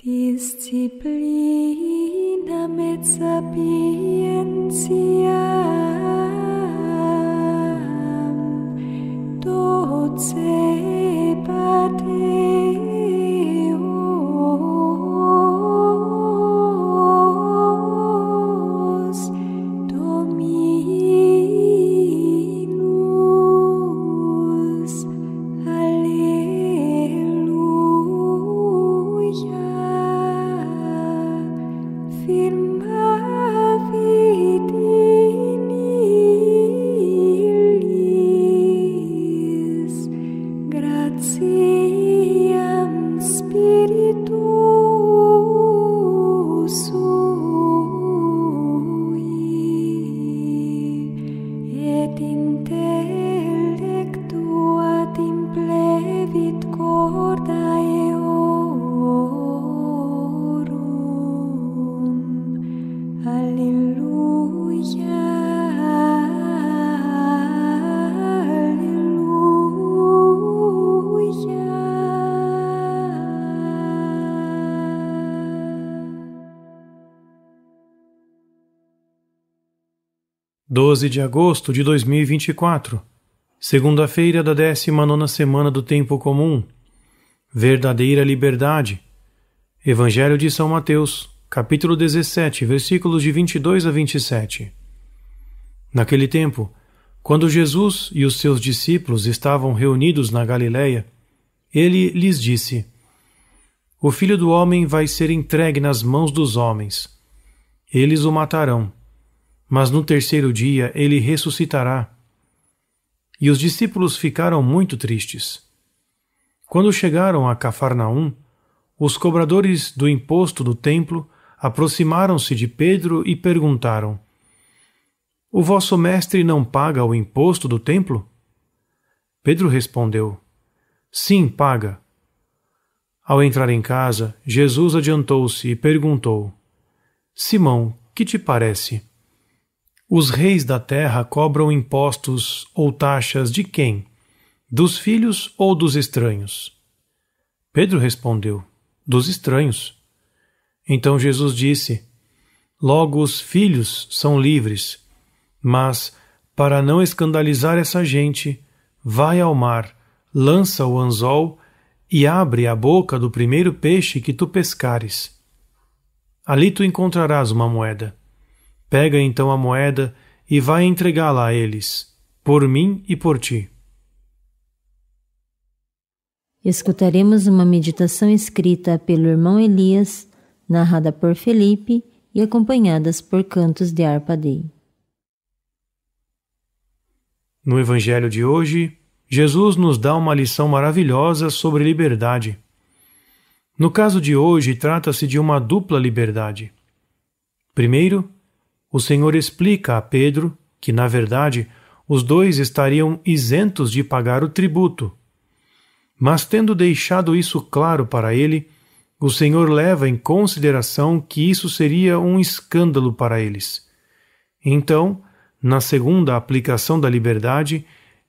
Disciplina sapientiam doce 12 de agosto de 2024, segunda-feira da 19 semana do Tempo Comum. Verdadeira liberdade. Evangelho de São Mateus, capítulo 17, versículos de 22 a 27. Naquele tempo, quando Jesus e os seus discípulos estavam reunidos na Galiléia, ele lhes disse: O filho do homem vai ser entregue nas mãos dos homens. Eles o matarão mas no terceiro dia ele ressuscitará. E os discípulos ficaram muito tristes. Quando chegaram a Cafarnaum, os cobradores do imposto do templo aproximaram-se de Pedro e perguntaram: O vosso mestre não paga o imposto do templo? Pedro respondeu: Sim, paga. Ao entrar em casa, Jesus adiantou-se e perguntou: Simão, que te parece? Os reis da terra cobram impostos ou taxas de quem? Dos filhos ou dos estranhos? Pedro respondeu: Dos estranhos. Então Jesus disse: Logo os filhos são livres. Mas, para não escandalizar essa gente, vai ao mar, lança o anzol e abre a boca do primeiro peixe que tu pescares. Ali tu encontrarás uma moeda. Pega então a moeda e vai entregá-la a eles, por mim e por ti. Escutaremos uma meditação escrita pelo irmão Elias, narrada por Felipe e acompanhadas por cantos de dei. No Evangelho de hoje, Jesus nos dá uma lição maravilhosa sobre liberdade. No caso de hoje, trata-se de uma dupla liberdade. Primeiro, o Senhor explica a Pedro que, na verdade, os dois estariam isentos de pagar o tributo. Mas, tendo deixado isso claro para ele, o Senhor leva em consideração que isso seria um escândalo para eles. Então, na segunda aplicação da liberdade,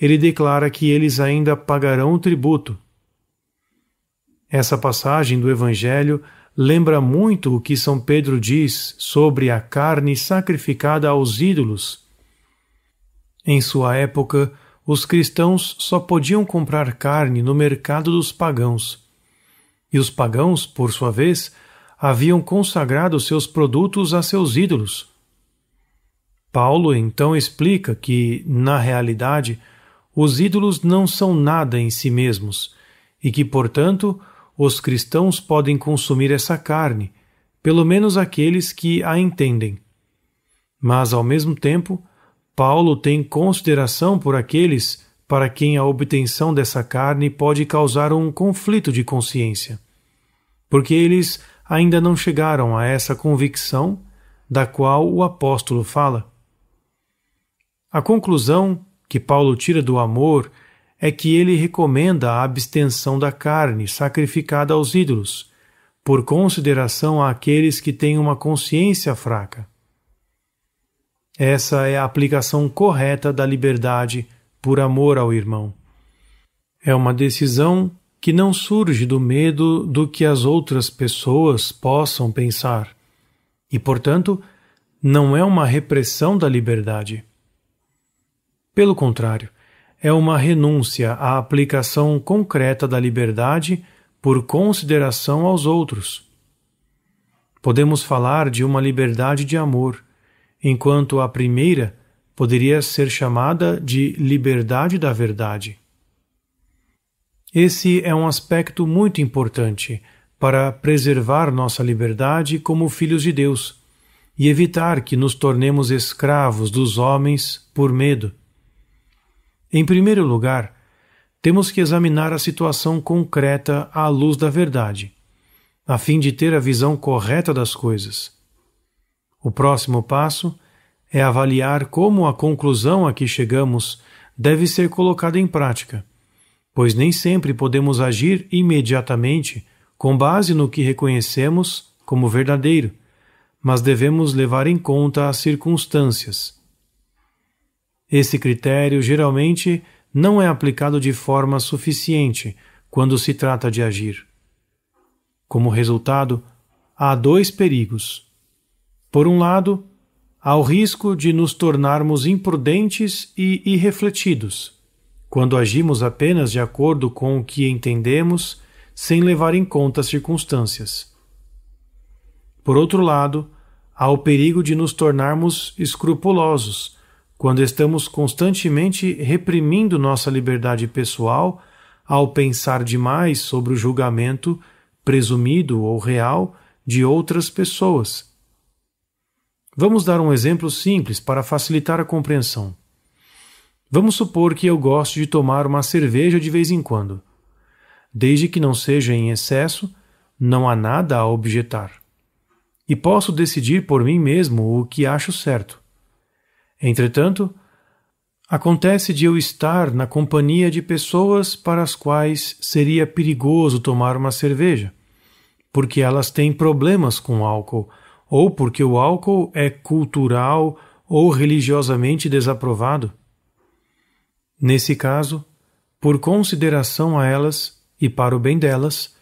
ele declara que eles ainda pagarão o tributo. Essa passagem do Evangelho lembra muito o que São Pedro diz sobre a carne sacrificada aos ídolos. Em sua época, os cristãos só podiam comprar carne no mercado dos pagãos. E os pagãos, por sua vez, haviam consagrado seus produtos a seus ídolos. Paulo então explica que, na realidade, os ídolos não são nada em si mesmos e que, portanto, os cristãos podem consumir essa carne, pelo menos aqueles que a entendem. Mas, ao mesmo tempo, Paulo tem consideração por aqueles para quem a obtenção dessa carne pode causar um conflito de consciência, porque eles ainda não chegaram a essa convicção da qual o apóstolo fala. A conclusão que Paulo tira do amor é que ele recomenda a abstenção da carne sacrificada aos ídolos, por consideração àqueles que têm uma consciência fraca. Essa é a aplicação correta da liberdade por amor ao irmão. É uma decisão que não surge do medo do que as outras pessoas possam pensar e, portanto, não é uma repressão da liberdade. Pelo contrário, é uma renúncia à aplicação concreta da liberdade por consideração aos outros. Podemos falar de uma liberdade de amor, enquanto a primeira poderia ser chamada de liberdade da verdade. Esse é um aspecto muito importante para preservar nossa liberdade como filhos de Deus e evitar que nos tornemos escravos dos homens por medo em primeiro lugar, temos que examinar a situação concreta à luz da verdade, a fim de ter a visão correta das coisas. O próximo passo é avaliar como a conclusão a que chegamos deve ser colocada em prática, pois nem sempre podemos agir imediatamente com base no que reconhecemos como verdadeiro, mas devemos levar em conta as circunstâncias esse critério geralmente não é aplicado de forma suficiente quando se trata de agir. Como resultado, há dois perigos. Por um lado, há o risco de nos tornarmos imprudentes e irrefletidos, quando agimos apenas de acordo com o que entendemos, sem levar em conta as circunstâncias. Por outro lado, há o perigo de nos tornarmos escrupulosos quando estamos constantemente reprimindo nossa liberdade pessoal ao pensar demais sobre o julgamento presumido ou real de outras pessoas. Vamos dar um exemplo simples para facilitar a compreensão. Vamos supor que eu gosto de tomar uma cerveja de vez em quando. Desde que não seja em excesso, não há nada a objetar. E posso decidir por mim mesmo o que acho certo. Entretanto, acontece de eu estar na companhia de pessoas para as quais seria perigoso tomar uma cerveja, porque elas têm problemas com álcool, ou porque o álcool é cultural ou religiosamente desaprovado. Nesse caso, por consideração a elas e para o bem delas,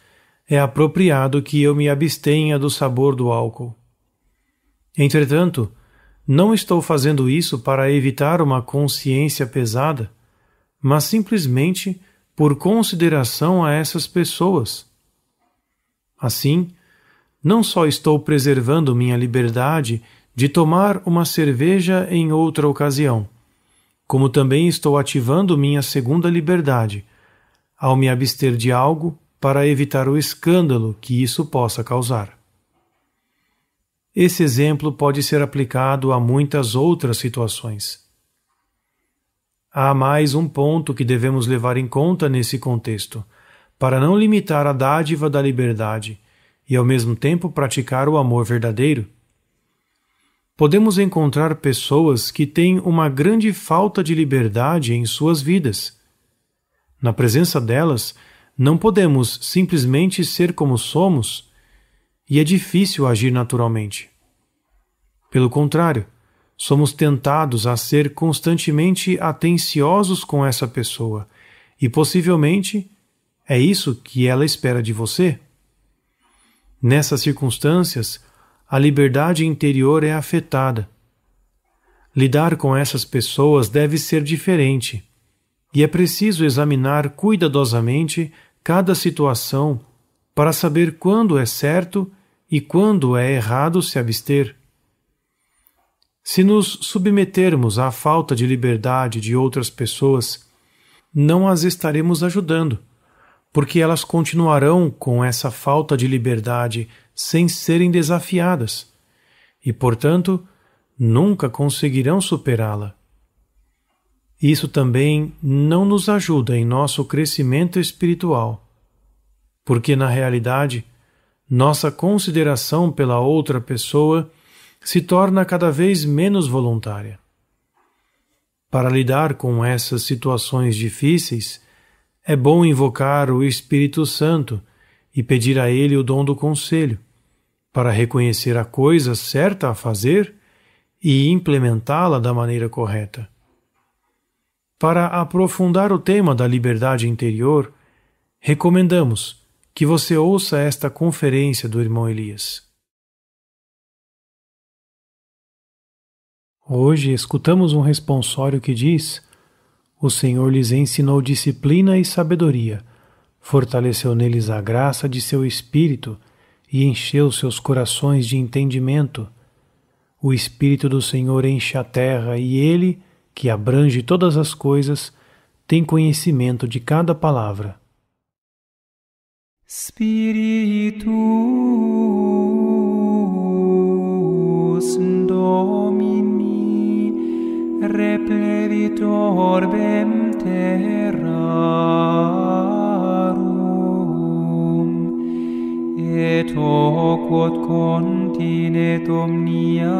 é apropriado que eu me abstenha do sabor do álcool. Entretanto, não estou fazendo isso para evitar uma consciência pesada, mas simplesmente por consideração a essas pessoas. Assim, não só estou preservando minha liberdade de tomar uma cerveja em outra ocasião, como também estou ativando minha segunda liberdade, ao me abster de algo para evitar o escândalo que isso possa causar. Esse exemplo pode ser aplicado a muitas outras situações. Há mais um ponto que devemos levar em conta nesse contexto, para não limitar a dádiva da liberdade e, ao mesmo tempo, praticar o amor verdadeiro. Podemos encontrar pessoas que têm uma grande falta de liberdade em suas vidas. Na presença delas, não podemos simplesmente ser como somos e é difícil agir naturalmente. Pelo contrário, somos tentados a ser constantemente atenciosos com essa pessoa e possivelmente é isso que ela espera de você. Nessas circunstâncias, a liberdade interior é afetada. Lidar com essas pessoas deve ser diferente, e é preciso examinar cuidadosamente cada situação para saber quando é certo e quando é errado se abster. Se nos submetermos à falta de liberdade de outras pessoas, não as estaremos ajudando, porque elas continuarão com essa falta de liberdade sem serem desafiadas e, portanto, nunca conseguirão superá-la. Isso também não nos ajuda em nosso crescimento espiritual, porque, na realidade, nossa consideração pela outra pessoa se torna cada vez menos voluntária. Para lidar com essas situações difíceis, é bom invocar o Espírito Santo e pedir a ele o dom do conselho, para reconhecer a coisa certa a fazer e implementá-la da maneira correta. Para aprofundar o tema da liberdade interior, recomendamos que você ouça esta conferência do irmão Elias. Hoje escutamos um responsório que diz: O Senhor lhes ensinou disciplina e sabedoria, fortaleceu neles a graça de seu espírito e encheu seus corações de entendimento. O Espírito do Senhor enche a terra e ele, que abrange todas as coisas, tem conhecimento de cada palavra. Spiritus Domini replevit orbem terrarum et hoc quod continet omnia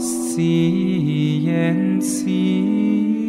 sciensis